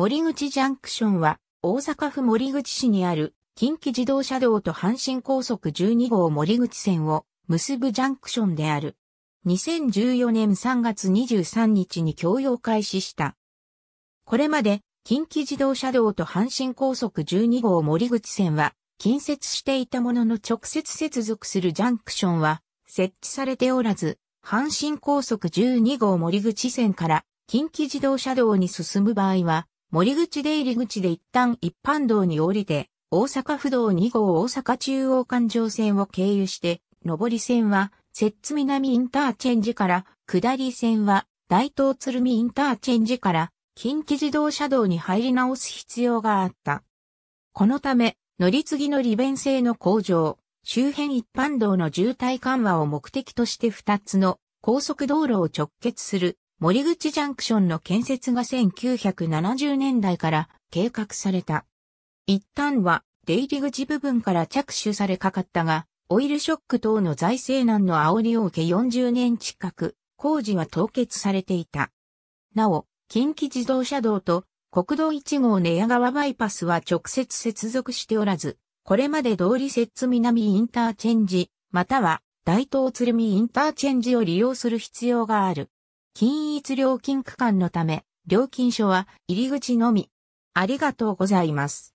森口ジャンクションは、大阪府森口市にある、近畿自動車道と阪神高速12号森口線を結ぶジャンクションである。2014年3月23日に共用開始した。これまで、近畿自動車道と阪神高速12号森口線は、近接していたものの直接接続するジャンクションは、設置されておらず、阪神高速12号森口線から近畿自動車道に進む場合は、森口出入り口で一旦一般道に降りて、大阪府道2号大阪中央環状線を経由して、上り線は、摂津南インターチェンジから、下り線は、大東鶴見インターチェンジから、近畿自動車道に入り直す必要があった。このため、乗り継ぎの利便性の向上、周辺一般道の渋滞緩和を目的として2つの高速道路を直結する森口ジャンクションの建設が1970年代から計画された。一旦は出入り口部分から着手されかかったが、オイルショック等の財政難の煽りを受け40年近く、工事は凍結されていた。なお、近畿自動車道と国道1号寝屋川バイパスは直接接続しておらず、これまで通り摂津南インターチェンジ、または大東鶴見インターチェンジを利用する必要がある。均一料金区間のため、料金所は入り口のみ。ありがとうございます。